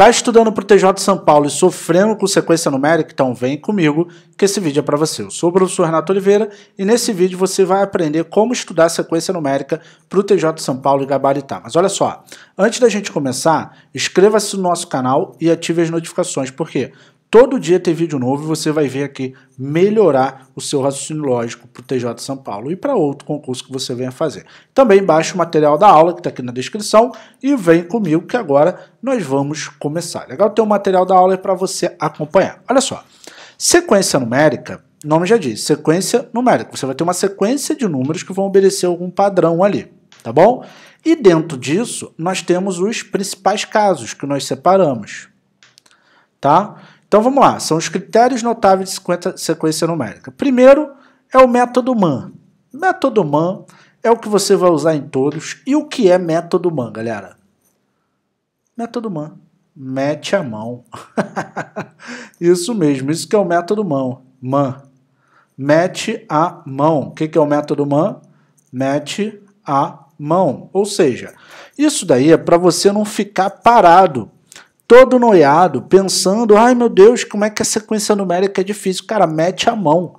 Tá estudando para o TJ de São Paulo e sofrendo com sequência numérica? Então vem comigo que esse vídeo é para você. Eu sou o professor Renato Oliveira e nesse vídeo você vai aprender como estudar sequência numérica para o TJ de São Paulo e gabaritar. Mas olha só, antes da gente começar, inscreva-se no nosso canal e ative as notificações. Por quê? Todo dia tem vídeo novo e você vai ver aqui melhorar o seu raciocínio lógico para o TJ São Paulo e para outro concurso que você venha fazer. Também baixe o material da aula que está aqui na descrição e vem comigo que agora nós vamos começar. Legal ter o um material da aula para você acompanhar. Olha só, sequência numérica, nome já diz, sequência numérica. Você vai ter uma sequência de números que vão obedecer algum padrão ali, tá bom? E dentro disso, nós temos os principais casos que nós separamos, Tá? Então vamos lá, são os critérios notáveis de sequência numérica. Primeiro é o método MAN. Método MAN é o que você vai usar em todos. E o que é método MAN, galera? Método MAN. Mete a mão. isso mesmo, isso que é o método MAN. MAN. Mete a mão. O que, que é o método MAN? Mete a mão. Ou seja, isso daí é para você não ficar parado todo noiado, pensando: ai meu Deus, como é que a sequência numérica é difícil? Cara, mete a mão.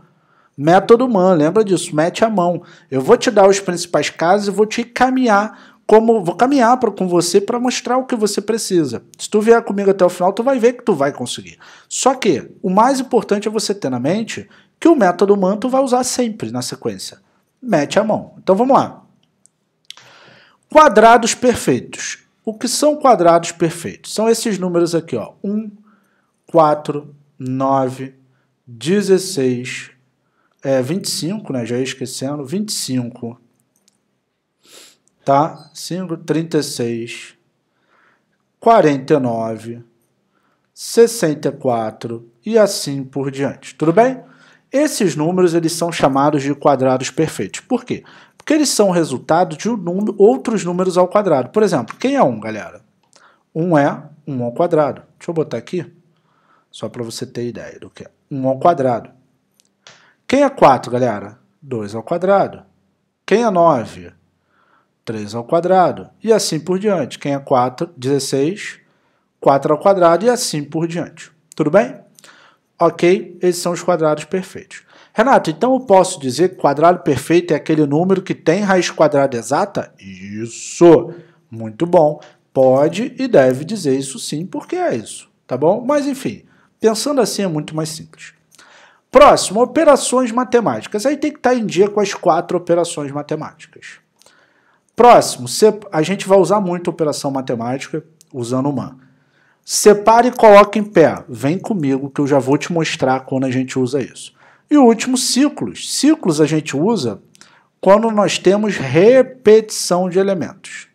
Método MAN, lembra disso? Mete a mão. Eu vou te dar os principais casos e vou te caminhar como vou caminhar pra, com você para mostrar o que você precisa. Se tu vier comigo até o final, tu vai ver que tu vai conseguir. Só que o mais importante é você ter na mente que o método MAN tu vai usar sempre na sequência. Mete a mão. Então vamos lá. Quadrados perfeitos. O que são quadrados perfeitos? São esses números aqui, ó. 1, 4, 9, 16, é, 25, né? Já ia esquecendo. 25, tá? 5, 36, 49, 64 e assim por diante. Tudo bem? Esses números eles são chamados de quadrados perfeitos. Por quê? Porque eles são resultado de um outros números ao quadrado. Por exemplo, quem é 1, um, galera? 1 um é 1 um ao quadrado. Deixa eu botar aqui, só para você ter ideia do que é. 1 ao quadrado. Quem é 4, galera? 2 ao quadrado. Quem é 9? 3 ao quadrado. E assim por diante. Quem é 4? 16. 4 ao quadrado e assim por diante. Tudo bem? Ok? Esses são os quadrados perfeitos. Renato, então eu posso dizer que quadrado perfeito é aquele número que tem raiz quadrada exata? Isso! Muito bom. Pode e deve dizer isso sim, porque é isso, tá bom? Mas enfim, pensando assim é muito mais simples. Próximo, operações matemáticas. Aí tem que estar tá em dia com as quatro operações matemáticas. Próximo, a gente vai usar muito operação matemática usando uma. Separe e coloque em pé. Vem comigo que eu já vou te mostrar quando a gente usa isso. E o último, ciclos. Ciclos a gente usa quando nós temos repetição de elementos.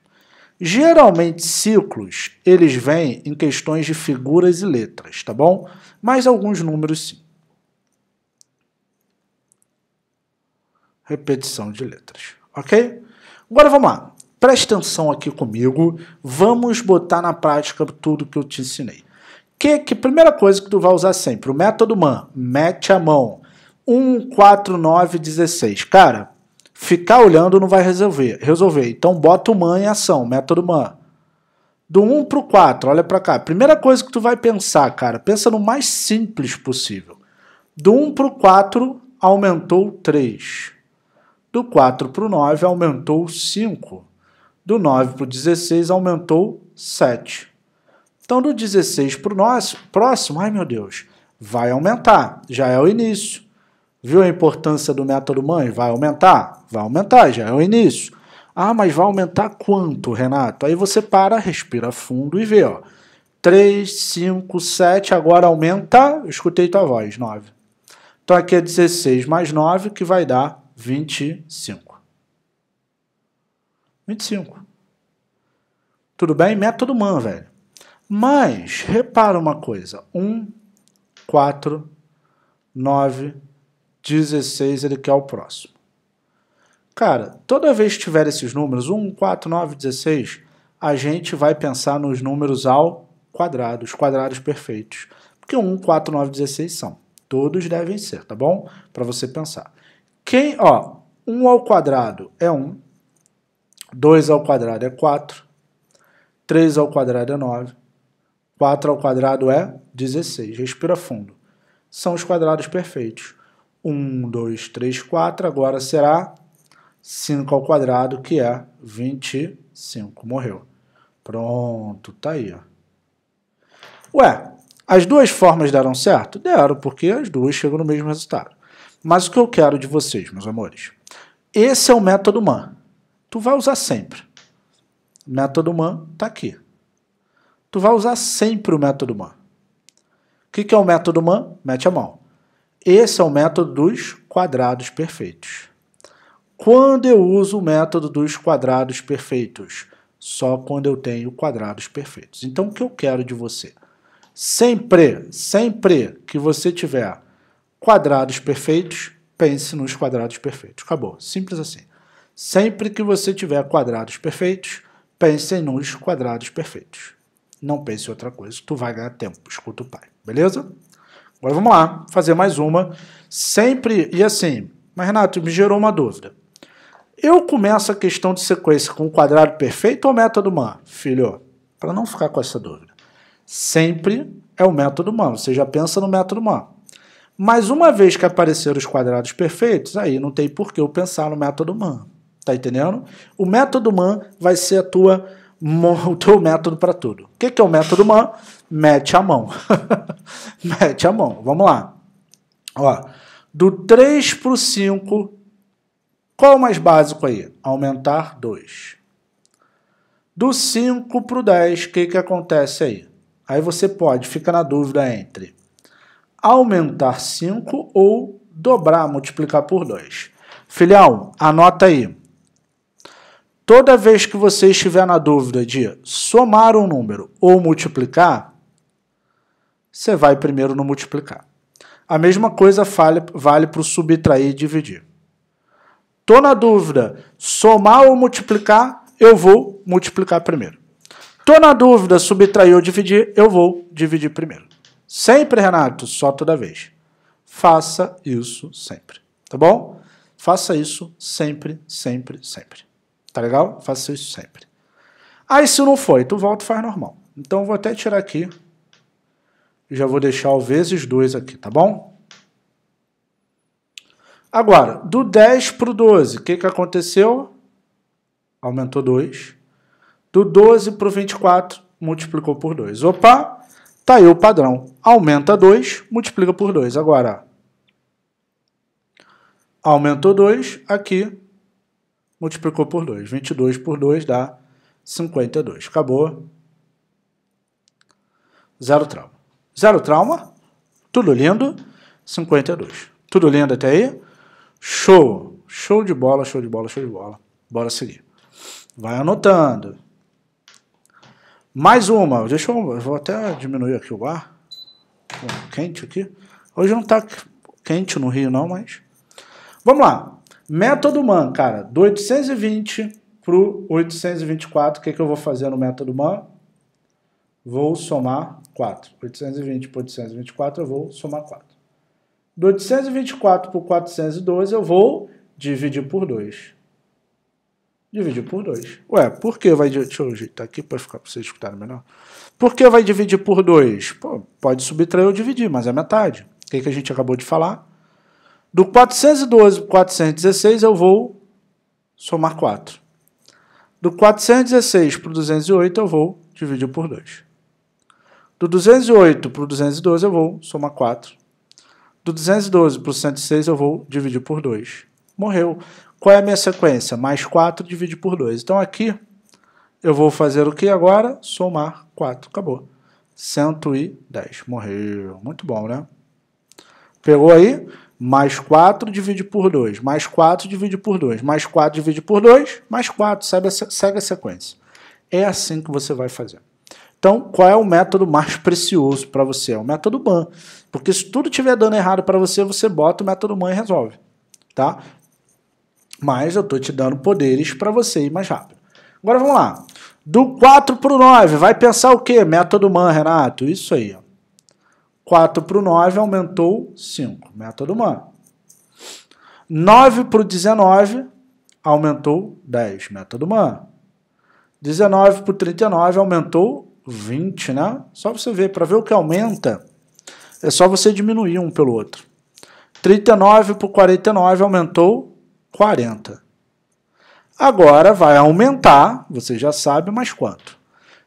Geralmente ciclos eles vêm em questões de figuras e letras, tá bom? Mas alguns números sim. Repetição de letras, ok? Agora vamos lá. Presta atenção aqui comigo. Vamos botar na prática tudo que eu te ensinei. Que, que primeira coisa que tu vai usar sempre? O método MAN, mete a mão. 14916. Cara, ficar olhando não vai resolver. resolver. Então bota o man em ação, método man. Do 1 para o 4, olha para cá. Primeira coisa que tu vai pensar, cara, pensa no mais simples possível. Do 1 para o 4, aumentou 3. Do 4 para o 9, aumentou 5. Do 9 para o 16, aumentou 7. Então, do 16 para o próximo, ai meu Deus, vai aumentar. Já é o início. Viu a importância do método mãe? Vai aumentar? Vai aumentar, já é o início. Ah, mas vai aumentar quanto, Renato? Aí você para, respira fundo e vê, ó. 3, 5, 7, agora aumenta, eu escutei tua voz, 9. Então aqui é 16 mais 9, que vai dar 25. 25. Tudo bem? Método MAN, velho. Mas, repara uma coisa. 1, 4, 9, 16 ele quer o próximo. Cara, toda vez que tiver esses números, 1, 4, 9, 16, a gente vai pensar nos números ao quadrado, os quadrados perfeitos. Porque 1, 4, 9, 16 são. Todos devem ser, tá bom? Para você pensar. Quem, ó, 1 ao quadrado é 1, 2 ao quadrado é 4, 3 ao quadrado é 9, 4 ao quadrado é 16. Respira fundo. São os quadrados perfeitos. 1, 2, 3, 4, agora será 5 ao quadrado, que é 25. Morreu. Pronto, tá aí. Ó. Ué, as duas formas deram certo? Deram, porque as duas chegam no mesmo resultado. Mas o que eu quero de vocês, meus amores? Esse é o método MAN. Tu vai usar sempre. O método MAN tá aqui. Tu vai usar sempre o método MAN. O que, que é o método MAN? Mete a mão. Esse é o método dos quadrados perfeitos. Quando eu uso o método dos quadrados perfeitos? Só quando eu tenho quadrados perfeitos. Então, o que eu quero de você? Sempre, sempre que você tiver quadrados perfeitos, pense nos quadrados perfeitos. Acabou. Simples assim. Sempre que você tiver quadrados perfeitos, pense nos quadrados perfeitos. Não pense em outra coisa, tu vai ganhar tempo. Escuta o pai, beleza? Agora vamos lá, fazer mais uma. Sempre, e assim, mas Renato, me gerou uma dúvida. Eu começo a questão de sequência com o quadrado perfeito ou método MAN, filho? Para não ficar com essa dúvida. Sempre é o método MAN, você já pensa no método MAN. Mas uma vez que apareceram os quadrados perfeitos, aí não tem por que eu pensar no método MAN. Tá entendendo? O método MAN vai ser a tua montou o método para tudo. O que, que é o método MAN? Mete a mão. Mete a mão. Vamos lá. Ó, do 3 para o 5, qual é o mais básico aí? Aumentar 2. Do 5 para o 10, o que, que acontece aí? Aí você pode, ficar na dúvida entre aumentar 5 ou dobrar, multiplicar por 2. Filhão, anota aí. Toda vez que você estiver na dúvida de somar um número ou multiplicar, você vai primeiro no multiplicar. A mesma coisa vale para o subtrair e dividir. Estou na dúvida, somar ou multiplicar, eu vou multiplicar primeiro. Estou na dúvida, subtrair ou dividir, eu vou dividir primeiro. Sempre, Renato, só toda vez. Faça isso sempre, tá bom? Faça isso sempre, sempre, sempre. Tá legal? Faça isso sempre. Aí ah, se não foi, tu então volta e faz normal. Então vou até tirar aqui. Já vou deixar o vezes 2 aqui, tá bom? Agora, do 10 para o 12, o que, que aconteceu? Aumentou 2. Do 12 para o 24, multiplicou por 2. Opa, tá aí o padrão. Aumenta 2, multiplica por 2. Agora, aumentou 2, aqui multiplicou por 2. 22 por 2 dá 52. Acabou. Zero trauma. Zero trauma. Tudo lindo. 52. Tudo lindo até aí? Show. Show de bola, show de bola, show de bola. Bora seguir. Vai anotando. Mais uma. Deixa eu, eu vou até diminuir aqui o ar. Tá quente aqui. Hoje não tá quente no Rio não, mas... Vamos lá. Método man, cara, do 820 pro 824, o que, que eu vou fazer no método man? Vou somar 4. 820 por 824 eu vou somar 4. Do 824 por 412 eu vou dividir por 2. Dividir por 2. Ué, por que vai... Deixa eu ajeitar aqui para ficar para vocês escutarem melhor. Por que vai dividir por 2? Pode subtrair ou dividir, mas é metade. O que, que a gente acabou de falar? Do 412 para 416 eu vou somar 4. Do 416 para o 208 eu vou dividir por 2. Do 208 para o 212 eu vou somar 4. Do 212 para o 106 eu vou dividir por 2. Morreu. Qual é a minha sequência? Mais 4 dividido por 2. Então aqui eu vou fazer o que agora? Somar 4. Acabou. 110. Morreu. Muito bom, né? Pegou aí? mais 4 divide por 2, mais 4 divide por 2, mais 4 divide por 2, mais 4, segue a, segue a sequência. É assim que você vai fazer. Então, qual é o método mais precioso para você? É o método BAN. Porque se tudo estiver dando errado para você, você bota o método BAN e resolve. Tá? Mas eu estou te dando poderes para você ir mais rápido. Agora vamos lá. Do 4 para o 9, vai pensar o quê? Método MAN, Renato. Isso aí. Ó. 4 para o 9 aumentou 5, método humano. 9 para o 19 aumentou 10, método humano. 19 para o 39 aumentou 20, né? Só você ver, para ver o que aumenta, é só você diminuir um pelo outro. 39 para o 49 aumentou 40. Agora vai aumentar, você já sabe, mas quanto?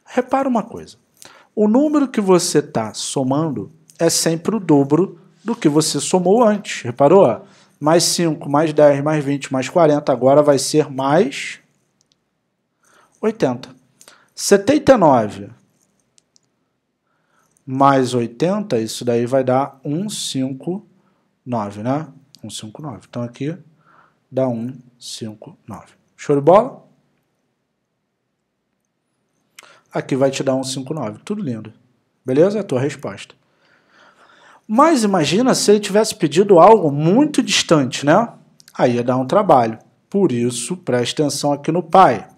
Repara uma coisa. O número que você está somando é sempre o dobro do que você somou antes. Reparou? Mais 5, mais 10, mais 20, mais 40, agora vai ser mais 80. 79 mais 80, isso daí vai dar 159, né? 159. Então aqui dá 159. Show de bola? Aqui vai te dar 159. Tudo lindo. Beleza? A tua resposta. Mas imagina se ele tivesse pedido algo muito distante, né? Aí ia dar um trabalho. Por isso, presta atenção aqui no pai.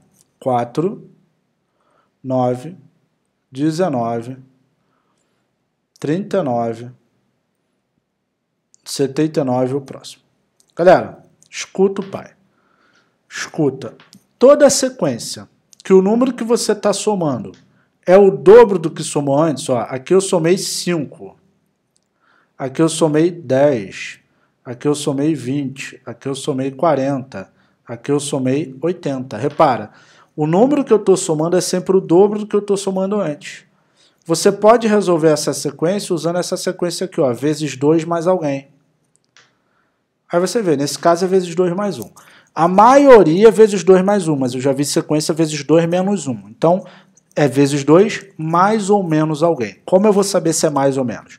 4, 9, 19, 39, 79 o próximo. Galera, escuta o pai. Escuta. Toda a sequência que o número que você está somando é o dobro do que somou antes, ó, aqui eu somei 5. Aqui eu somei 10, aqui eu somei 20, aqui eu somei 40, aqui eu somei 80. Repara, o número que eu estou somando é sempre o dobro do que eu estou somando antes. Você pode resolver essa sequência usando essa sequência aqui, ó, vezes 2 mais alguém. Aí você vê, nesse caso é vezes 2 mais 1. A maioria é vezes 2 mais 1, mas eu já vi sequência vezes 2 menos 1. Então, é vezes 2 mais ou menos alguém. Como eu vou saber se é mais ou menos?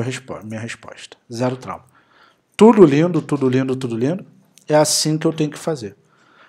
respo minha resposta. Zero trauma. Tudo lindo, tudo lindo, tudo lindo. É assim que eu tenho que fazer.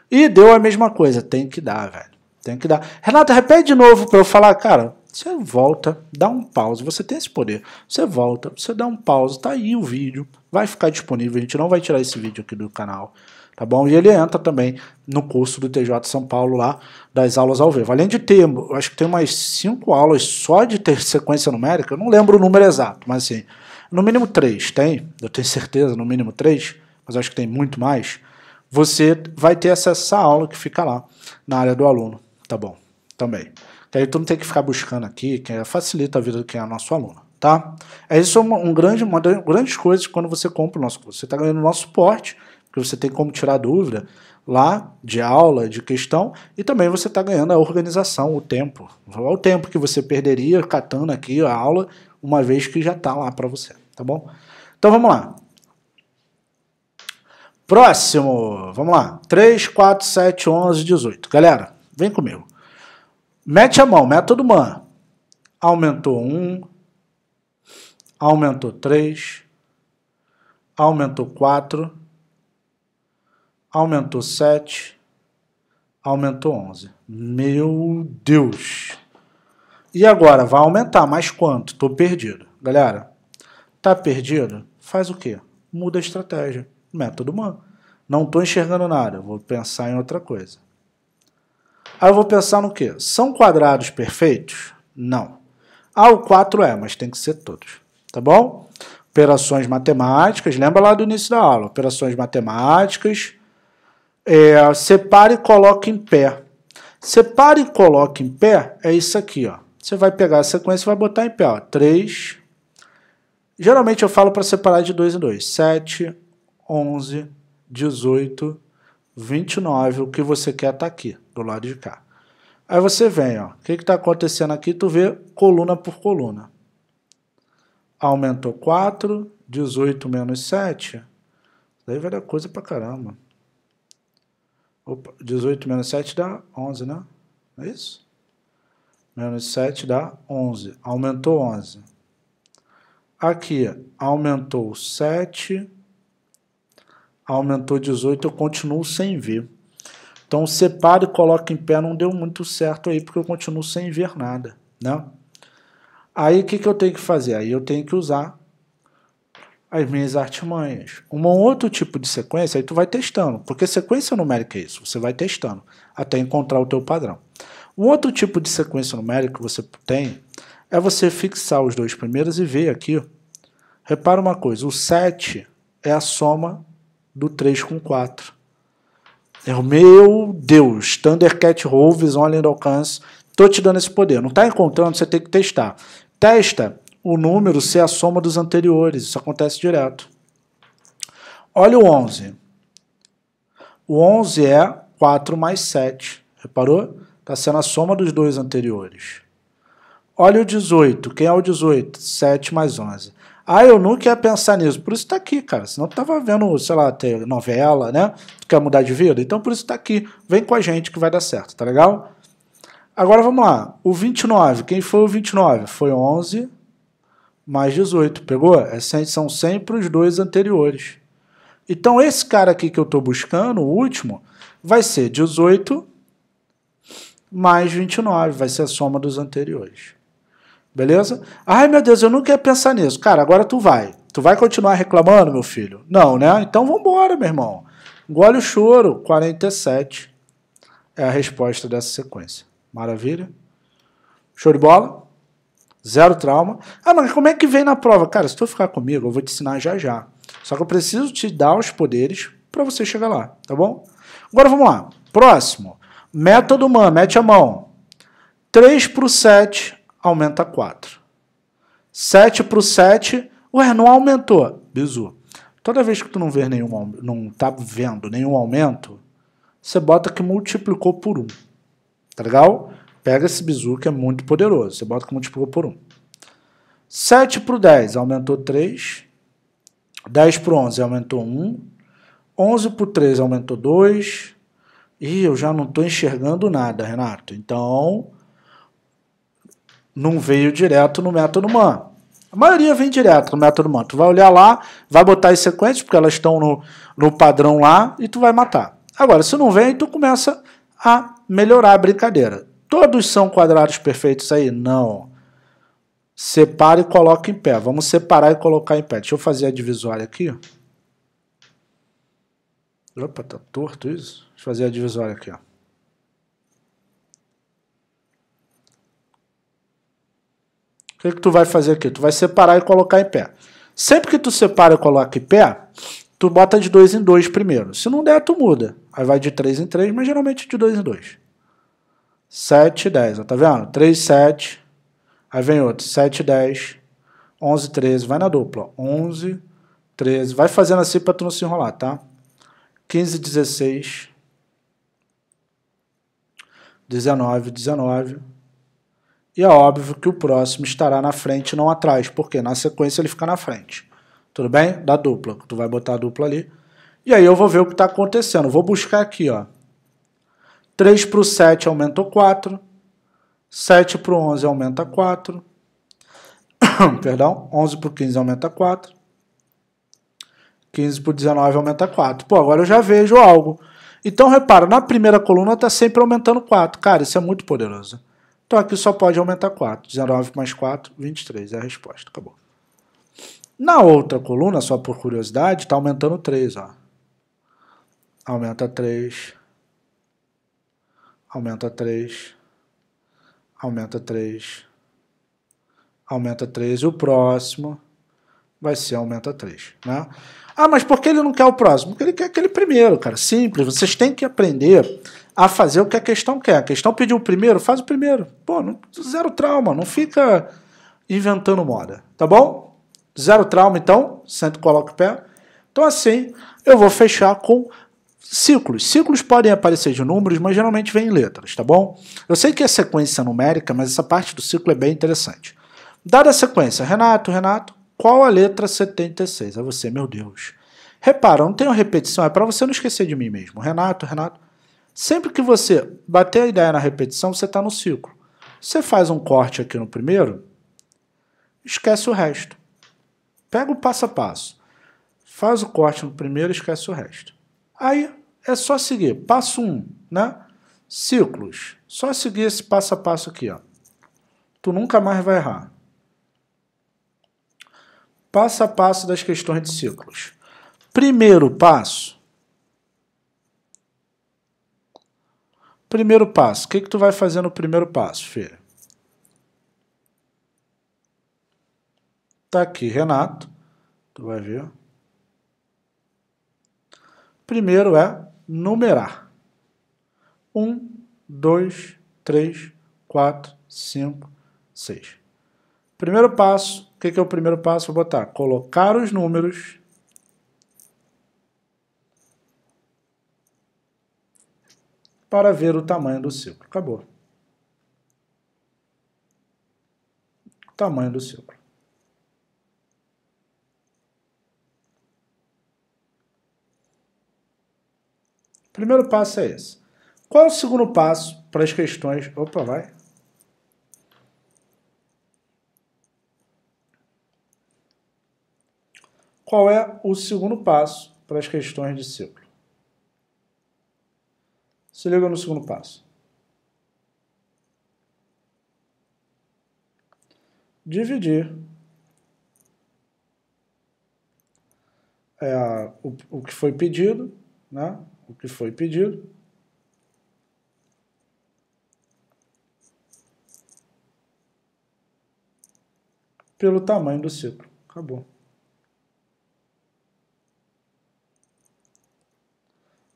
E deu a mesma coisa. Tem que dar, velho. Tem que dar. Renata, repete de novo para eu falar, cara. Você volta, dá um pause. Você tem esse poder. Você volta, você dá um pause. Tá aí o vídeo. Vai ficar disponível. A gente não vai tirar esse vídeo aqui do canal tá bom? E ele entra também no curso do TJ São Paulo lá, das aulas ao vivo. Além de ter, acho que tem umas cinco aulas só de ter sequência numérica, eu não lembro o número exato, mas assim, no mínimo três, tem, eu tenho certeza, no mínimo três, mas acho que tem muito mais, você vai ter acesso essa aula que fica lá, na área do aluno, tá bom? Também. Que aí tu não tem que ficar buscando aqui, que facilita a vida de quem é nosso aluno, tá? É isso uma, um grande, uma das grandes coisas quando você compra o nosso curso. Você está ganhando o nosso suporte, que você tem como tirar dúvida lá de aula, de questão, e também você está ganhando a organização, o tempo. É o tempo que você perderia catando aqui a aula, uma vez que já está lá para você, tá bom? Então vamos lá. Próximo, vamos lá. 3, 4, 7, 11, 18. Galera, vem comigo. Mete a mão, método MAN. Aumentou 1, aumentou 3, aumentou 4, aumentou 7, aumentou 11. Meu Deus! E agora, vai aumentar mais quanto? Estou perdido. Galera, tá perdido? Faz o quê? Muda a estratégia. Método MAN. Não estou enxergando nada, vou pensar em outra coisa. Aí eu vou pensar no quê? São quadrados perfeitos? Não. Ah, o 4 é, mas tem que ser todos. Tá bom? Operações matemáticas, lembra lá do início da aula. Operações matemáticas, é, separe e coloque em pé. Separe e coloque em pé é isso aqui, ó. Você vai pegar a sequência e vai botar em pé, ó. 3. Geralmente eu falo para separar de dois em onze, 7, 11, 18, 29. O que você quer tá aqui, do lado de cá. Aí você vem, ó. O que que tá acontecendo aqui? Tu vê coluna por coluna. Aumentou 4, 18 menos 7. Daí vai dar coisa pra caramba. Opa, 18 menos 7 dá 11, né? Não é isso? Menos 7 dá 11. Aumentou 11. Aqui, aumentou 7, aumentou 18, eu continuo sem ver. Então, separa e coloca em pé não deu muito certo aí, porque eu continuo sem ver nada, né? Aí, o que, que eu tenho que fazer? Aí, eu tenho que usar as minhas artimanhas. Um outro tipo de sequência, aí tu vai testando, porque sequência numérica é isso, você vai testando até encontrar o teu padrão. Um outro tipo de sequência numérica que você tem é você fixar os dois primeiros e ver aqui. Repara uma coisa, o 7 é a soma do 3 com 4. É o meu Deus, Thundercat Roves, Online Alcance, tô te dando esse poder. Não está encontrando, você tem que testar. Testa o número ser a soma dos anteriores. Isso acontece direto. Olha o 11. O 11 é 4 mais 7. Reparou? Está sendo a soma dos dois anteriores. Olha o 18. Quem é o 18? 7 mais 11. Ah, eu nunca ia pensar nisso. Por isso está aqui, cara. Senão tava vendo, sei lá, novela, né? Tu quer mudar de vida? Então por isso está aqui. Vem com a gente que vai dar certo, tá legal? Agora vamos lá. O 29. Quem foi o 29? Foi 11 mais 18, pegou? É 100, são 100 para os dois anteriores. Então, esse cara aqui que eu estou buscando, o último, vai ser 18 mais 29, vai ser a soma dos anteriores. Beleza? Ai, meu Deus, eu não quero pensar nisso. Cara, agora tu vai. Tu vai continuar reclamando, meu filho? Não, né? Então vambora, meu irmão. Engole o choro. 47 é a resposta dessa sequência. Maravilha? Show de bola? zero trauma. Ah, mas como é que vem na prova? Cara, se tu ficar comigo, eu vou te ensinar já já. Só que eu preciso te dar os poderes para você chegar lá, tá bom? Agora vamos lá. Próximo. Método MAN, mete a mão. 3 para o 7 aumenta 4. 7 para o 7, ué, não aumentou. Bizu. Toda vez que tu não vê nenhum, não tá vendo nenhum aumento, você bota que multiplicou por 1. Tá legal? Pega esse bizu que é muito poderoso. Você bota que multiplicou por 1. 7 para o 10 aumentou 3. 10 para o 11 aumentou 1. 11 para o 3 aumentou 2. E eu já não estou enxergando nada, Renato. Então, não veio direto no método MAN. A maioria vem direto no método MAN. Tu vai olhar lá, vai botar as sequências, porque elas estão no, no padrão lá, e tu vai matar. Agora, se não vem, tu começa a melhorar a brincadeira. Todos são quadrados perfeitos aí? Não. Separa e coloca em pé. Vamos separar e colocar em pé. Deixa eu fazer a divisória aqui. Opa, tá torto isso. Deixa eu fazer a divisória aqui, ó. O que, que tu vai fazer aqui? Tu vai separar e colocar em pé. Sempre que tu separa e coloca em pé, tu bota de dois em dois primeiro. Se não der, tu muda. Aí vai de três em três, mas geralmente de dois em dois. 7, 10. Ó, tá vendo? 3, 7. Aí vem outro. 7, 10. 11, 13. Vai na dupla. 11, 13. Vai fazendo assim para tu não se enrolar, tá? 15, 16. 19, 19. E é óbvio que o próximo estará na frente não atrás, porque na sequência ele fica na frente. Tudo bem? Da dupla. Tu vai botar a dupla ali. E aí eu vou ver o que está acontecendo. Vou buscar aqui, ó. 3 para o 7 aumentou 4. 7 para o 11 aumenta 4. Perdão, 11 para o 15 aumenta 4. 15 para o 19 aumenta 4. Pô, agora eu já vejo algo. Então, repara, na primeira coluna está sempre aumentando 4. Cara, isso é muito poderoso. Então, aqui só pode aumentar 4. 19 mais 4, 23. É a resposta. Acabou. Na outra coluna, só por curiosidade, está aumentando 3. Ó. Aumenta 3 aumenta três, aumenta três, aumenta três e o próximo vai ser aumenta três, né? Ah, mas por que ele não quer o próximo? Porque ele quer aquele primeiro, cara. Simples. Vocês têm que aprender a fazer o que a questão quer. A questão pediu o primeiro, faz o primeiro. Pô, não, zero trauma, não fica inventando moda, tá bom? Zero trauma, então, senta e coloca o pé. Então, assim, eu vou fechar com Círculos. Círculos podem aparecer de números, mas geralmente vem em letras, tá bom? Eu sei que é sequência numérica, mas essa parte do círculo é bem interessante. Dada a sequência, Renato, Renato, qual a letra 76? É você, meu Deus. Repara, não tem uma repetição, é para você não esquecer de mim mesmo. Renato, Renato. Sempre que você bater a ideia na repetição, você está no círculo. Você faz um corte aqui no primeiro, esquece o resto. Pega o passo a passo. Faz o corte no primeiro, esquece o resto. Aí é só seguir. Passo 1, um, né? Ciclos. Só seguir esse passo a passo aqui, ó. Tu nunca mais vai errar. Passo a passo das questões de ciclos. Primeiro passo. Primeiro passo. O que, que tu vai fazer no primeiro passo, filho? Tá aqui, Renato. Tu vai ver. Primeiro é numerar. 1, 2, 3, 4, 5, 6. Primeiro passo, o que, que é o primeiro passo? Vou botar colocar os números para ver o tamanho do círculo. Acabou. O tamanho do círculo. Primeiro passo é esse. Qual é o segundo passo para as questões? Opa, vai. Qual é o segundo passo para as questões de ciclo? Se liga no segundo passo. Dividir é, o, o que foi pedido, né? o que foi pedido. Pelo tamanho do ciclo. Acabou.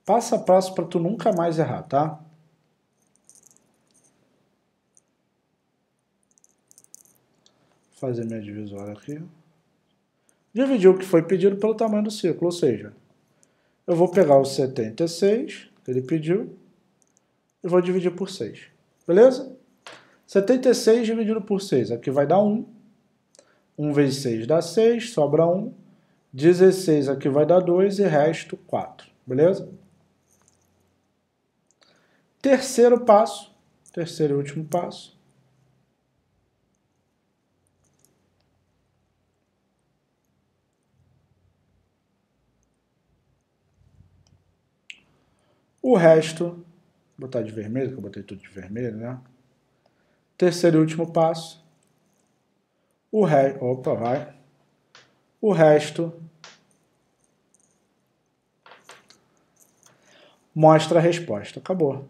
Passo a passo para tu nunca mais errar, tá? Vou fazer minha divisória aqui. Dividir o que foi pedido pelo tamanho do ciclo, ou seja, eu vou pegar o 76, que ele pediu, e vou dividir por 6. Beleza? 76 dividido por 6, aqui vai dar 1. 1 vezes 6 dá 6, sobra 1. 16 aqui vai dar 2 e resto 4. Beleza? Terceiro passo, terceiro e último passo, O resto, vou botar de vermelho, que eu botei tudo de vermelho, né? Terceiro e último passo. O resto, opa, vai. O resto mostra a resposta. Acabou.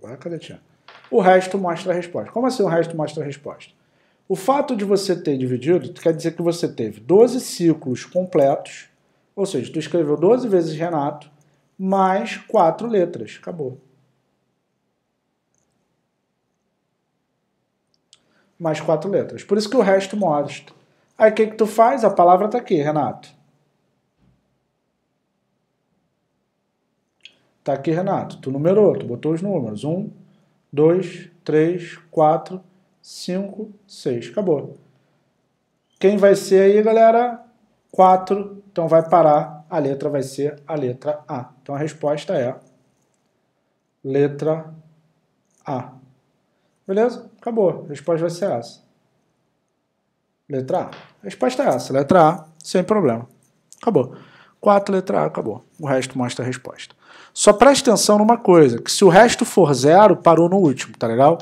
Vai, cadê O resto mostra a resposta. Como assim o resto mostra a resposta? O fato de você ter dividido quer dizer que você teve 12 ciclos completos, ou seja, tu escreveu 12 vezes Renato, mais quatro letras. Acabou. Mais quatro letras. Por isso que o resto mostra. Aí o que, que tu faz? A palavra está aqui, Renato. Está aqui, Renato. Tu numerou, tu botou os números. Um, dois, três, quatro, 5, 6. Acabou. Quem vai ser aí, galera? 4. Então vai parar. A letra vai ser a letra A. Então a resposta é letra A. Beleza? Acabou. A resposta vai ser essa. Letra A. A resposta é essa. Letra A, sem problema. Acabou. 4, letra A, acabou. O resto mostra a resposta. Só preste atenção numa coisa, que se o resto for zero, parou no último, tá legal?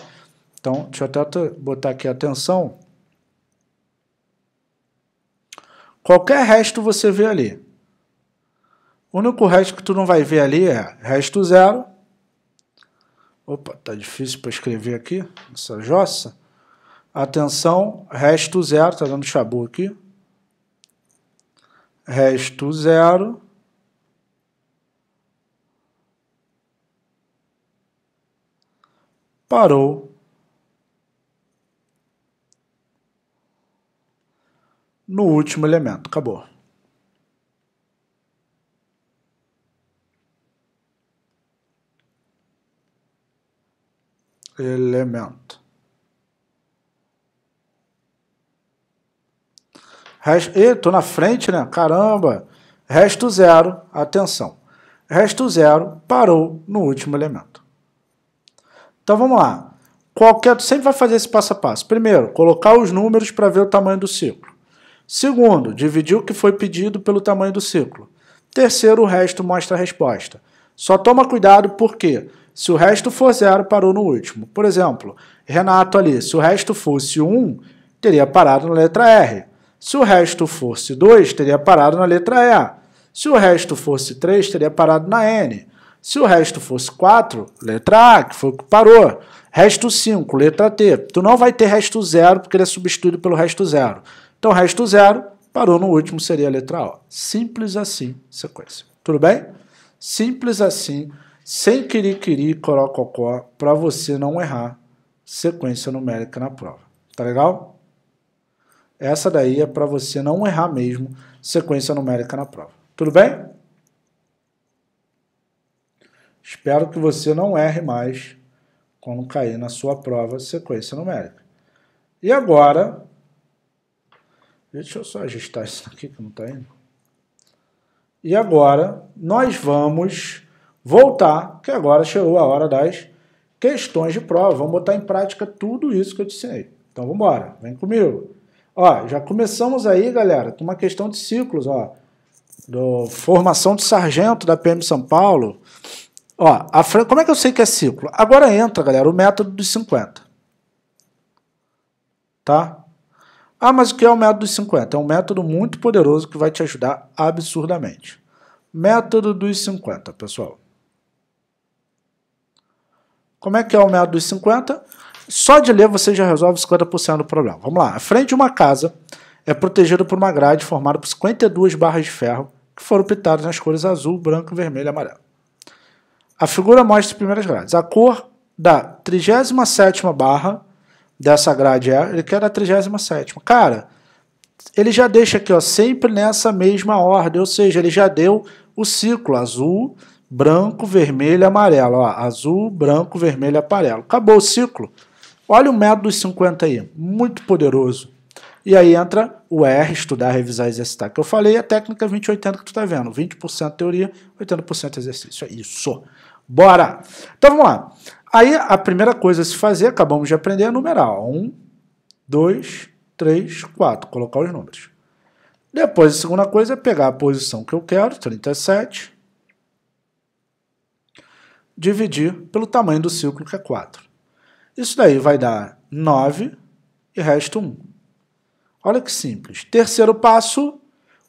Então, deixa eu até botar aqui atenção. Qualquer resto você vê ali. O único resto que tu não vai ver ali é resto zero. Opa, tá difícil para escrever aqui, essa jossa. Atenção, resto zero, tá dando chabu aqui. Resto zero. Parou. no último elemento. Acabou. Elemento. Resto Ih, tô na frente, né? Caramba! Resto zero, atenção. Resto zero parou no último elemento. Então vamos lá. Qualquer, tu sempre vai fazer esse passo a passo. Primeiro, colocar os números para ver o tamanho do ciclo. Segundo, dividir o que foi pedido pelo tamanho do ciclo. Terceiro, o resto mostra a resposta. Só toma cuidado porque, se o resto for zero, parou no último. Por exemplo, Renato ali, se o resto fosse 1, um, teria parado na letra R. Se o resto fosse 2, teria parado na letra E. Se o resto fosse 3, teria parado na N. Se o resto fosse 4, letra A, que foi o que parou. Resto 5, letra T. Tu não vai ter resto zero porque ele é substituído pelo resto zero. Então, o resto zero, parou no último, seria a letra O. Simples assim, sequência. Tudo bem? Simples assim, sem querer, querer, corococó, para você não errar sequência numérica na prova. Tá legal? Essa daí é para você não errar mesmo sequência numérica na prova. Tudo bem? Espero que você não erre mais quando cair na sua prova sequência numérica. E agora, Deixa eu só ajustar isso aqui que não está indo. E agora nós vamos voltar, que agora chegou a hora das questões de prova. Vamos botar em prática tudo isso que eu disse aí. Então vamos embora, vem comigo. Ó, já começamos aí, galera, com uma questão de ciclos, ó. Do formação de sargento da PM São Paulo. Ó, a Fran... como é que eu sei que é ciclo? Agora entra, galera, o método dos 50. Tá? Ah, mas o que é o método dos 50? É um método muito poderoso que vai te ajudar absurdamente. Método dos 50, pessoal. Como é que é o método dos 50? Só de ler você já resolve 50% do problema. Vamos lá. A frente de uma casa é protegida por uma grade formada por 52 barras de ferro que foram pintadas nas cores azul, branco, vermelho e amarelo. A figura mostra as primeiras grades. A cor da 37ª barra dessa grade, que era a 37. Cara, ele já deixa aqui, ó, sempre nessa mesma ordem, ou seja, ele já deu o ciclo azul, branco, vermelho, amarelo. Ó, azul, branco, vermelho, amarelo. Acabou o ciclo. Olha o método dos 50 aí, muito poderoso. E aí entra o R, estudar, revisar, exercitar, que eu falei, a técnica 20-80 que tu tá vendo. 20% teoria, 80% exercício. É isso. Bora! Então vamos lá. Aí a primeira coisa a se fazer, acabamos de aprender, é numerar. 1, 2, 3, 4. Colocar os números. Depois a segunda coisa é pegar a posição que eu quero, 37. Dividir pelo tamanho do círculo, que é 4. Isso daí vai dar 9 e resto 1. Olha que simples. Terceiro passo,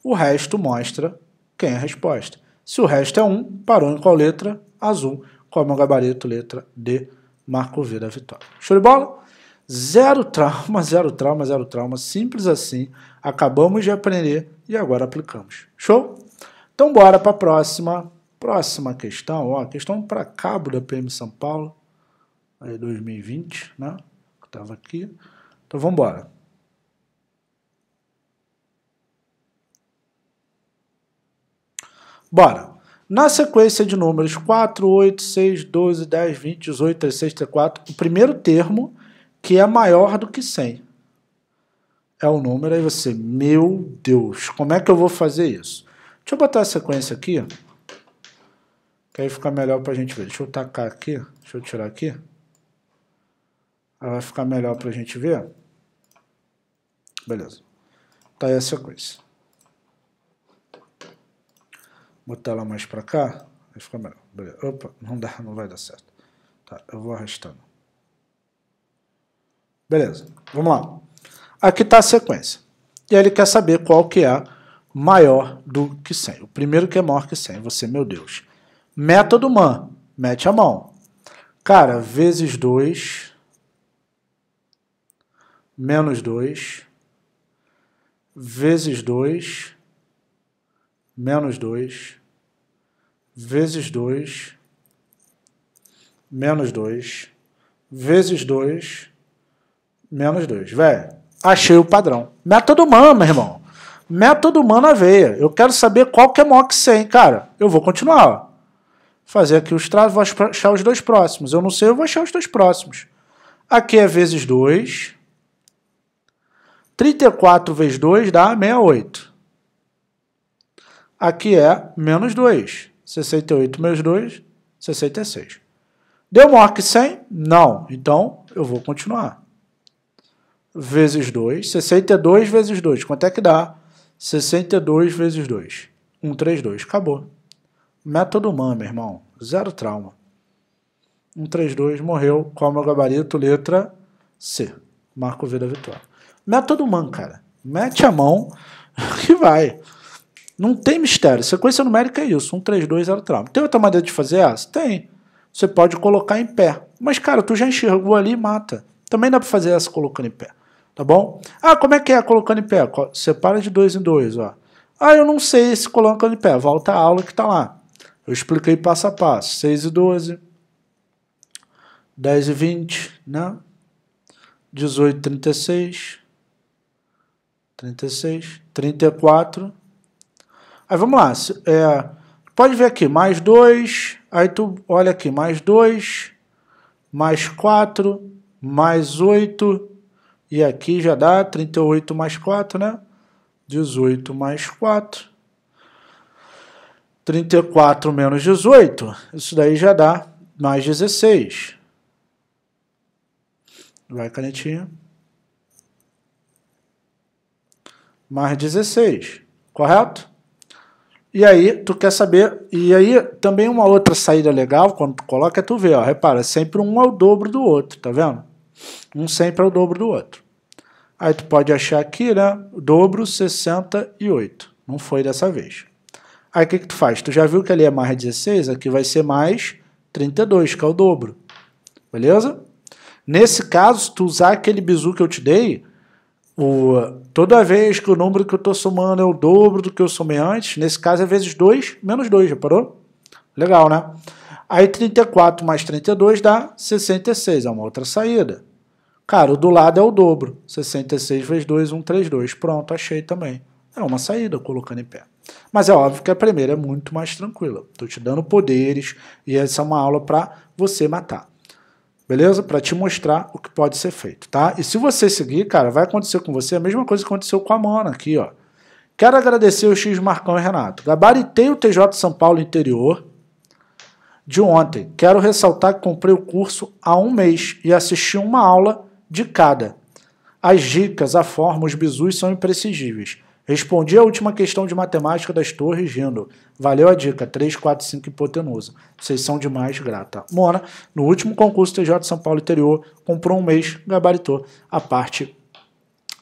o resto mostra quem é a resposta. Se o resto é 1, parou em qual letra? Azul com o gabarito letra D, Marco V da vitória. Show de bola? Zero trauma, zero trauma, zero trauma, simples assim. Acabamos de aprender e agora aplicamos. Show? Então bora para a próxima, próxima questão, ó, questão para cabo da PM São Paulo, aí 2020, né? Estava aqui. Então vamos embora. Bora. Na sequência de números 4, 8, 6, 12, 10, 20, 18, 36, 34, o primeiro termo que é maior do que 100. É o número, aí você, meu Deus, como é que eu vou fazer isso? Deixa eu botar a sequência aqui, que aí fica melhor para a gente ver. Deixa eu tacar aqui, deixa eu tirar aqui. Aí vai ficar melhor para a gente ver. Beleza. Tá aí a sequência botar ela mais para cá, aí fica melhor. Beleza. Opa, não dá, não vai dar certo. Tá, eu vou arrastando. Beleza, vamos lá. Aqui está a sequência. E aí ele quer saber qual que é maior do que 100. O primeiro que é maior que 100, você, meu Deus. Método man, mete a mão. Cara, vezes 2, menos 2, vezes 2, menos 2, vezes 2, menos 2, vezes 2, menos 2. Velho, achei o padrão. Método humano, meu irmão. Método humano na veia. Eu quero saber qual que é maior que 100. Cara, eu vou continuar. Ó. Fazer aqui os traços, vou achar os dois próximos. Eu não sei, eu vou achar os dois próximos. Aqui é vezes 2. 34 vezes 2 dá 68. Aqui é menos 2. 68 menos 2, 66. Deu maior que 100? Não. Então, eu vou continuar. Vezes 2. 62 vezes 2. Quanto é que dá? 62 vezes 2. 132. Acabou. Método humano, meu irmão. Zero trauma. 132 morreu. Qual é o meu gabarito? Letra C. Marco V da vitória. Método humano, cara. Mete a mão que vai. Não tem mistério. Sequência numérica é isso. 1, 3, 2, 0 trauma. Tem outra maneira de fazer essa? Tem. Você pode colocar em pé. Mas, cara, tu já enxergou ali e mata. Também dá para fazer essa colocando em pé. Tá bom? Ah, como é que é colocando em pé? Separa de dois em dois, ó. Ah, eu não sei se colocando em pé. Volta a aula que tá lá. Eu expliquei passo a passo. 6 e 12. 10 e 20, né? 18 e 36. 36. 34. Aí vamos lá. É, pode ver aqui, mais 2. Aí tu olha aqui, mais 2, mais 4, mais 8. E aqui já dá 38 mais 4, né? 18 mais 4. 34 menos 18, isso daí já dá mais 16. Vai, canetinha. Mais 16, correto? E aí, tu quer saber. E aí, também uma outra saída legal, quando tu coloca, é tu ver, ó. Repara, sempre um é o dobro do outro, tá vendo? Um sempre é o dobro do outro. Aí tu pode achar aqui, né? Dobro 68. Não foi dessa vez. Aí o que, que tu faz? Tu já viu que ali é mais 16, aqui vai ser mais 32, que é o dobro. Beleza? Nesse caso, se tu usar aquele bizu que eu te dei, o, toda vez que o número que eu estou somando é o dobro do que eu somei antes, nesse caso é vezes 2 menos 2, já parou? Legal, né? Aí 34 mais 32 dá 66, é uma outra saída. Cara, o do lado é o dobro. 66 vezes 2, 132. Pronto, achei também. É uma saída colocando em pé. Mas é óbvio que a primeira é muito mais tranquila. Estou te dando poderes e essa é uma aula para você matar beleza? Para te mostrar o que pode ser feito, tá? E se você seguir, cara, vai acontecer com você a mesma coisa que aconteceu com a Mana aqui, ó. Quero agradecer o X Marcão e Renato. Gabaritei o TJ São Paulo Interior de ontem. Quero ressaltar que comprei o curso há um mês e assisti uma aula de cada. As dicas, a forma, os bizus são imprescindíveis. Respondi a última questão de matemática das torres rindo. Valeu a dica, 3, 4, 5 hipotenusa. Vocês são demais grata. Mona, no último concurso TJ São Paulo Interior, comprou um mês, gabaritou a parte.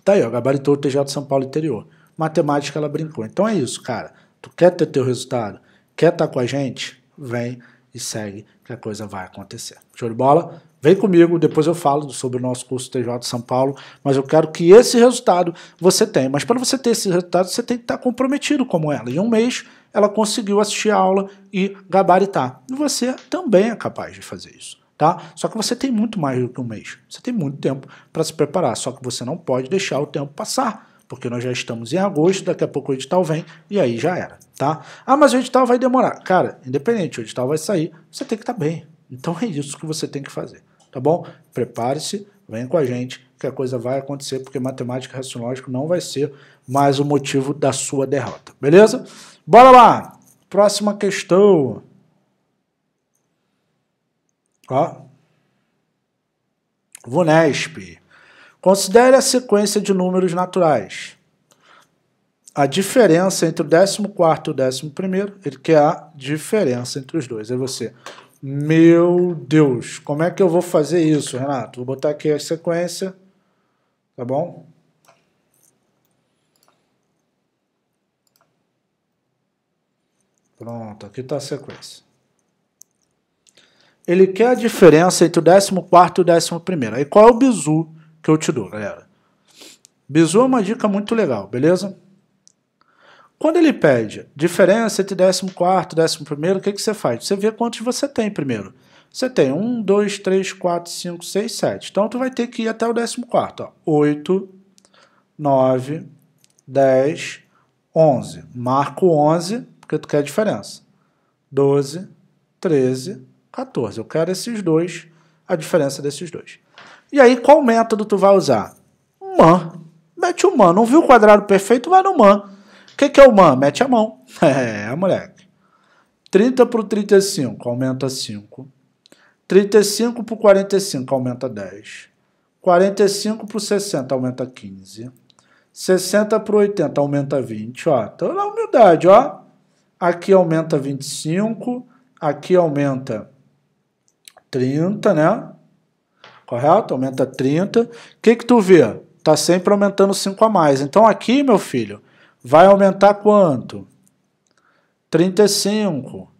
Tá aí, ó, gabaritou o TJ São Paulo Interior. Matemática ela brincou. Então é isso, cara. Tu quer ter teu resultado? Quer estar tá com a gente? Vem e segue que a coisa vai acontecer. Show de bola? Vem comigo, depois eu falo sobre o nosso curso TJ São Paulo, mas eu quero que esse resultado você tenha. Mas para você ter esse resultado, você tem que estar comprometido como ela. Em um mês, ela conseguiu assistir a aula e gabaritar. E você também é capaz de fazer isso. Tá? Só que você tem muito mais do que um mês. Você tem muito tempo para se preparar, só que você não pode deixar o tempo passar, porque nós já estamos em agosto, daqui a pouco o edital vem e aí já era, tá? Ah, mas o edital vai demorar. Cara, independente, o edital vai sair, você tem que estar tá bem. Então é isso que você tem que fazer tá bom? Prepare-se, vem com a gente, que a coisa vai acontecer, porque matemática e lógico não vai ser mais o motivo da sua derrota, beleza? Bora lá! Próxima questão. Ó. VUNESP. Considere a sequência de números naturais. A diferença entre o 14 e o 11, ele quer a diferença entre os dois. Aí você meu Deus, como é que eu vou fazer isso, Renato? Vou botar aqui a sequência, tá bom? Pronto, aqui está a sequência. Ele quer a diferença entre o 14 e o 11. Aí qual é o bizu que eu te dou, galera? Bizu é uma dica muito legal, beleza? Quando ele pede diferença entre 14 e 11, o que, que você faz? Você vê quantos você tem primeiro. Você tem 1, 2, 3, 4, 5, 6, 7. Então, você vai ter que ir até o 14. 8, 9, 10, 11. Marco 11, porque tu quer a diferença. 12, 13, 14. Eu quero esses dois, a diferença desses dois. E aí, qual método tu vai usar? Man. Mete o man. Não viu o quadrado perfeito? Vai no man que, que é o man? Mete a mão. É, é, moleque. 30 para o 35, aumenta 5. 35 para o 45, aumenta 10. 45 para o 60, aumenta 15. 60 para o 80, aumenta 20. Ó, então, na humildade, ó. Aqui aumenta 25, aqui aumenta 30, né? Correto? Aumenta 30. O que que tu vê? Tá sempre aumentando 5 a mais. Então, aqui, meu filho, Vai aumentar quanto? 35.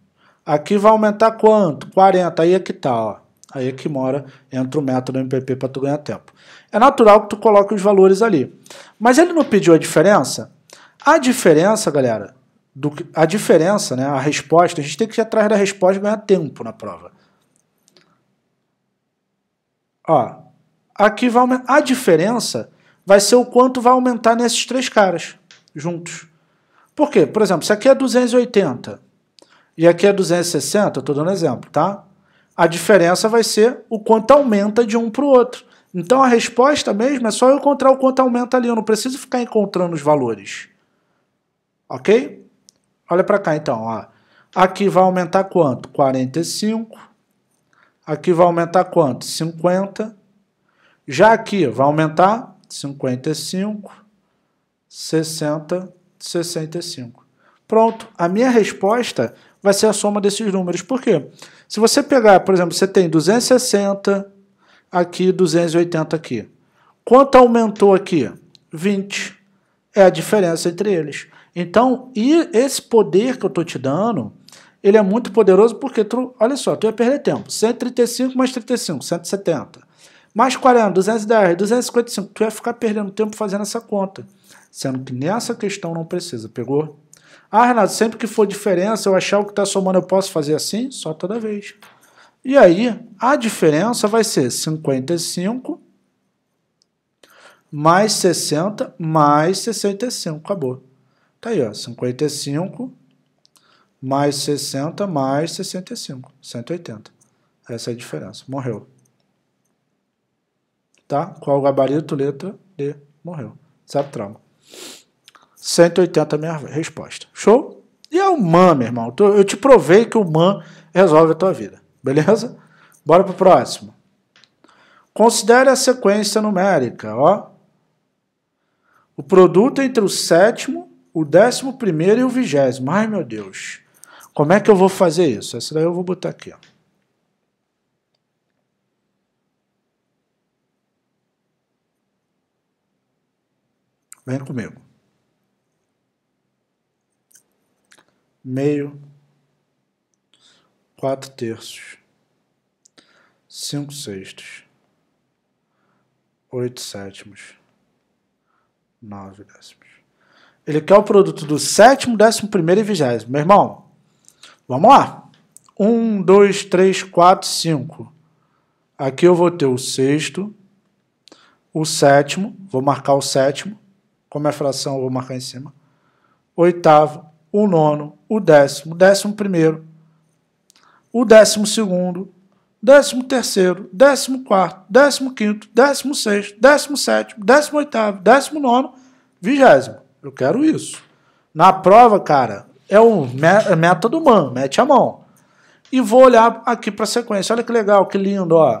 Aqui vai aumentar quanto? 40. Aí é que tá, ó. Aí é que mora, entra o método MPP para tu ganhar tempo. É natural que tu coloque os valores ali. Mas ele não pediu a diferença? A diferença, galera, do que, a diferença, né, a resposta, a gente tem que ir atrás da resposta e ganhar tempo na prova. Ó, aqui vai a diferença vai ser o quanto vai aumentar nesses três caras juntos. Por quê? Por exemplo, se aqui é 280 e aqui é 260, estou dando exemplo, tá? A diferença vai ser o quanto aumenta de um para o outro. Então a resposta mesmo é só eu encontrar o quanto aumenta ali, eu não preciso ficar encontrando os valores. Ok? Olha para cá então, ó. Aqui vai aumentar quanto? 45. Aqui vai aumentar quanto? 50. Já aqui vai aumentar 55. 60, 65. Pronto, a minha resposta vai ser a soma desses números. Por quê? Se você pegar, por exemplo, você tem 260 aqui, 280 aqui. Quanto aumentou aqui? 20. É a diferença entre eles. Então, e esse poder que eu estou te dando, ele é muito poderoso porque, tu, olha só, tu ia perder tempo. 135 mais 35, 170. Mais 40, 210, 255. Tu ia ficar perdendo tempo fazendo essa conta sendo que nessa questão não precisa, pegou? Ah, Renato, sempre que for diferença, eu achar o que está somando, eu posso fazer assim? Só toda vez. E aí, a diferença vai ser 55 mais 60 mais 65, acabou. Tá aí, ó, 55 mais 60 mais 65, 180. Essa é a diferença, morreu. Tá? Qual o gabarito? Letra D, morreu. certo trauma. 180 minha resposta. Show? E é o MAN, meu irmão. Eu te provei que o MAN resolve a tua vida. Beleza? Bora pro próximo. Considere a sequência numérica, ó. O produto entre o sétimo, o décimo primeiro e o vigésimo. Ai, meu Deus. Como é que eu vou fazer isso? Essa daí eu vou botar aqui, ó. Vem comigo. Meio, quatro terços, cinco sextos, oito sétimos, nove décimos. Ele quer o produto do sétimo, décimo primeiro e vigésimo. Meu irmão, vamos lá. Um, dois, três, quatro, cinco. Aqui eu vou ter o sexto, o sétimo, vou marcar o sétimo, como é a fração, eu vou marcar em cima. Oitavo, o nono, o décimo, décimo primeiro, o décimo segundo, décimo terceiro, décimo quarto, décimo quinto, décimo sexto, décimo sétimo, décimo oitavo, décimo nono, vigésimo. Eu quero isso. Na prova, cara, é o é método man, mete a mão. E vou olhar aqui para a sequência. Olha que legal, que lindo, ó.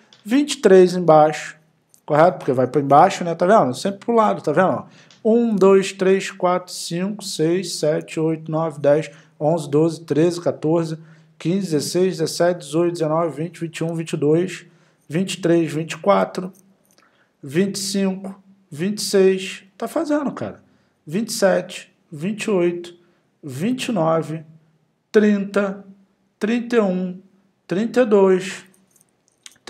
23 embaixo, correto? Porque vai para embaixo, né? Tá vendo? Sempre para o lado, tá vendo? 1, 2, 3, 4, 5, 6, 7, 8, 9, 10, 11, 12, 13, 14, 15, 16, 17, 18, 19, 20, 21, 22, 23, 24, 25, 26, tá fazendo, cara. 27, 28, 29, 30, 31, 32,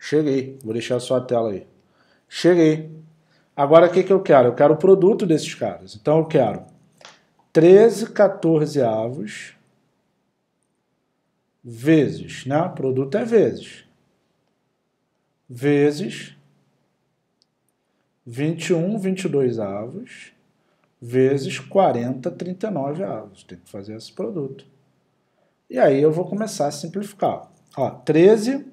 Cheguei. Vou deixar só a tela aí. Cheguei. Agora o que, que eu quero? Eu quero o produto desses caras. Então eu quero 13 14avos vezes, né? produto é vezes. Vezes 21 22 avos vezes 40 39 avos. Tem que fazer esse produto. E aí eu vou começar a simplificar. Ó, 13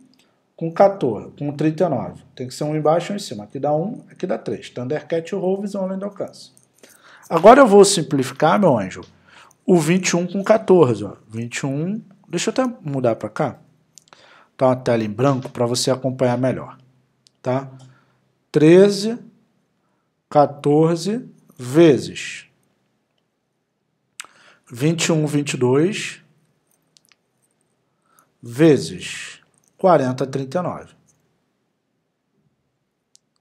com 14, com 39. Tem que ser um embaixo e um em cima. Aqui dá 1, aqui dá 3. Thundercat e Rovers é um além do alcance. Agora eu vou simplificar, meu anjo, o 21 com 14. Ó. 21, deixa eu até mudar para cá. Tá uma tela em branco para você acompanhar melhor. Tá? 13, 14 vezes 21, 22 vezes 40,39.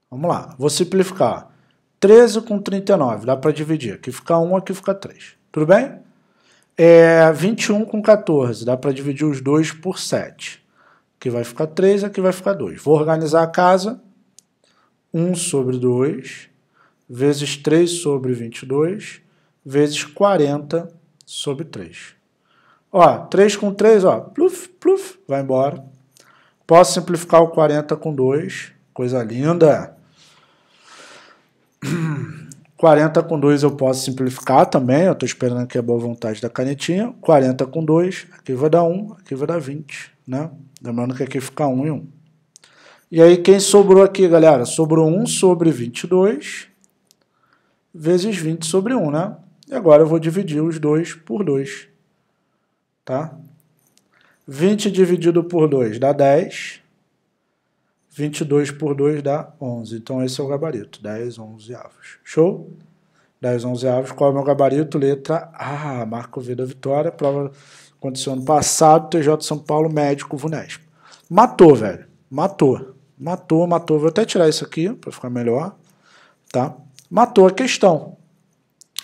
Vamos lá, vou simplificar. 13 com 39, dá para dividir. Aqui fica 1, aqui fica 3. Tudo bem? É, 21 com 14, dá para dividir os dois por 7. Aqui vai ficar 3, aqui vai ficar 2. Vou organizar a casa. 1 sobre 2, vezes 3 sobre 22, vezes 40 sobre 3. Ó, 3 com 3, ó, pluf, pluf, vai embora. Posso simplificar o 40 com 2. Coisa linda. 40 com 2 eu posso simplificar também. Eu estou esperando aqui a boa vontade da canetinha. 40 com 2. Aqui vai dar 1. Aqui vai dar 20. Né? Lembrando que aqui fica 1 e 1. E aí quem sobrou aqui, galera? Sobrou 1 sobre 22 vezes 20 sobre 1, né? E agora eu vou dividir os dois por 2. Tá? 20 dividido por 2 dá 10. 22 por 2 dá 11. Então esse é o gabarito, 10 onzeavos. Show? 10 onzeavos, qual é o meu gabarito? Letra A, Marco V da Vitória, prova aconteceu ano passado, TJ São Paulo, médico, Vunesp. Matou, velho, matou, matou, matou. Vou até tirar isso aqui para ficar melhor, tá? Matou a questão.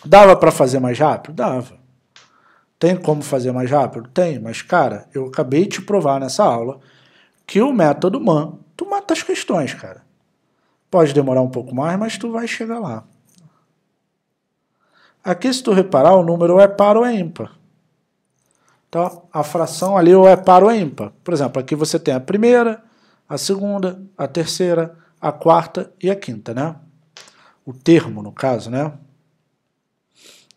Dava para fazer mais rápido? Dava. Tem como fazer mais rápido? Tem, mas cara, eu acabei de provar nessa aula que o método MAN, tu mata as questões, cara. Pode demorar um pouco mais, mas tu vai chegar lá. Aqui, se tu reparar, o número é par ou é ímpar. Então, a fração ali ou é par ou é ímpar. Por exemplo, aqui você tem a primeira, a segunda, a terceira, a quarta e a quinta, né? O termo, no caso, né?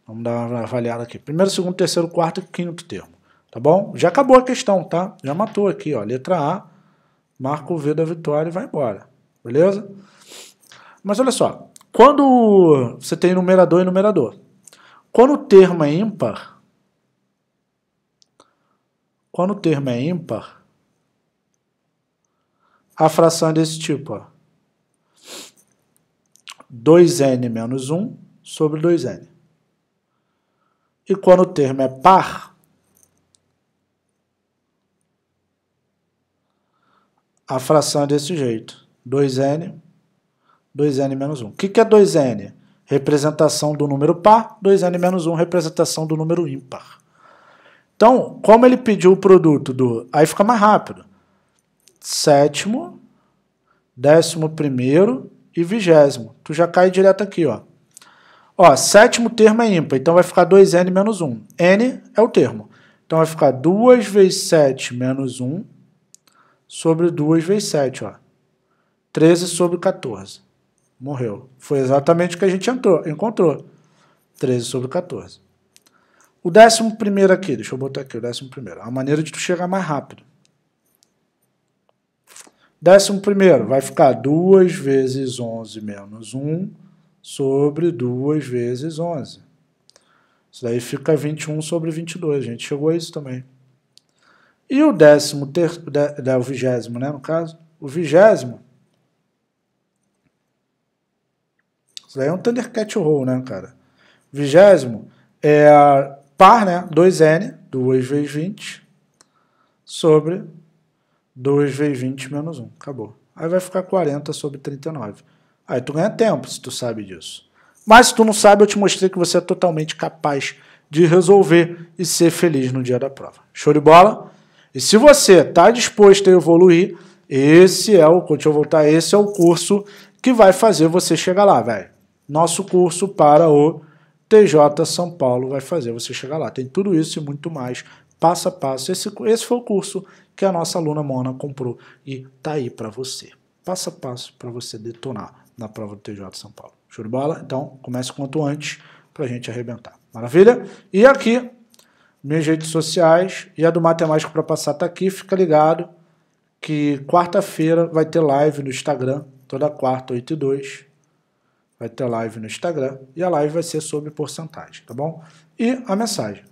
Vamos dar uma avaliada aqui. Primeiro, segundo, terceiro, quarto e quinto termo. Tá bom? Já acabou a questão, tá? Já matou aqui, ó. Letra A, marca o V da vitória e vai embora. Beleza? Mas olha só. Quando você tem numerador e numerador. Quando o termo é ímpar. Quando o termo é ímpar. A fração é desse tipo, ó. 2n menos 1 sobre 2n. E quando o termo é par, a fração é desse jeito. 2n, 2n menos 1. O que, que é 2n? Representação do número par, 2n menos 1, representação do número ímpar. Então, como ele pediu o produto do... Aí fica mais rápido. Sétimo, décimo primeiro e vigésimo. Tu já cai direto aqui, ó. Ó, sétimo termo é ímpar, então vai ficar 2n menos 1. n é o termo. Então vai ficar 2 vezes 7 menos 1 sobre 2 vezes 7, ó. 13 sobre 14. Morreu. Foi exatamente o que a gente entrou, encontrou. 13 sobre 14. O décimo primeiro aqui, deixa eu botar aqui o décimo primeiro. É a maneira de tu chegar mais rápido. Décimo primeiro vai ficar 2 vezes 11 menos 1 sobre 2 vezes 11. Isso daí fica 21 sobre 22. A gente chegou a isso também. E o décimo terceiro, o vigésimo, né, no caso? O vigésimo. Isso daí é um Thundercat Roll, né, cara? Vigésimo é par, né? 2n, 2 vezes 20, sobre 2 vezes 20 menos 1. Acabou. Aí vai ficar 40 sobre 39. Aí tu ganha tempo se tu sabe disso. Mas se tu não sabe, eu te mostrei que você é totalmente capaz de resolver e ser feliz no dia da prova. Show de bola? E se você está disposto a evoluir, esse é o, deixa eu voltar, esse é o curso que vai fazer você chegar lá, velho. Nosso curso para o TJ São Paulo vai fazer você chegar lá. Tem tudo isso e muito mais, passo a passo. Esse, esse foi o curso que a nossa aluna Mona comprou e tá aí para você. Passo a passo para você detonar na prova do TJ São Paulo. Show de bola? Então, comece quanto antes para a gente arrebentar. Maravilha? E aqui, minhas redes sociais e a do Matemático para Passar tá aqui. Fica ligado que quarta-feira vai ter live no Instagram, toda quarta, 8 e 2. Vai ter live no Instagram e a live vai ser sobre porcentagem, tá bom? E a mensagem.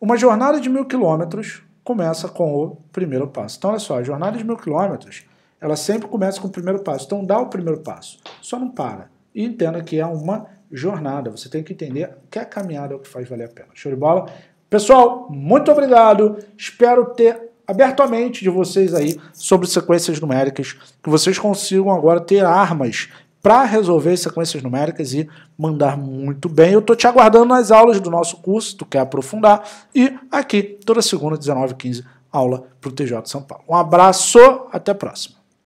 Uma jornada de mil quilômetros começa com o primeiro passo. Então, olha só, a jornada de mil quilômetros ela sempre começa com o primeiro passo. Então dá o primeiro passo, só não para. E entenda que é uma jornada. Você tem que entender que a caminhada é o que faz valer a pena. Show de bola? Pessoal, muito obrigado. Espero ter aberto a mente de vocês aí sobre sequências numéricas, que vocês consigam agora ter armas para resolver sequências numéricas e mandar muito bem. Eu estou te aguardando nas aulas do nosso curso, se tu quer aprofundar, e aqui, toda segunda, 19h15, aula para o TJ São Paulo. Um abraço, até a próxima.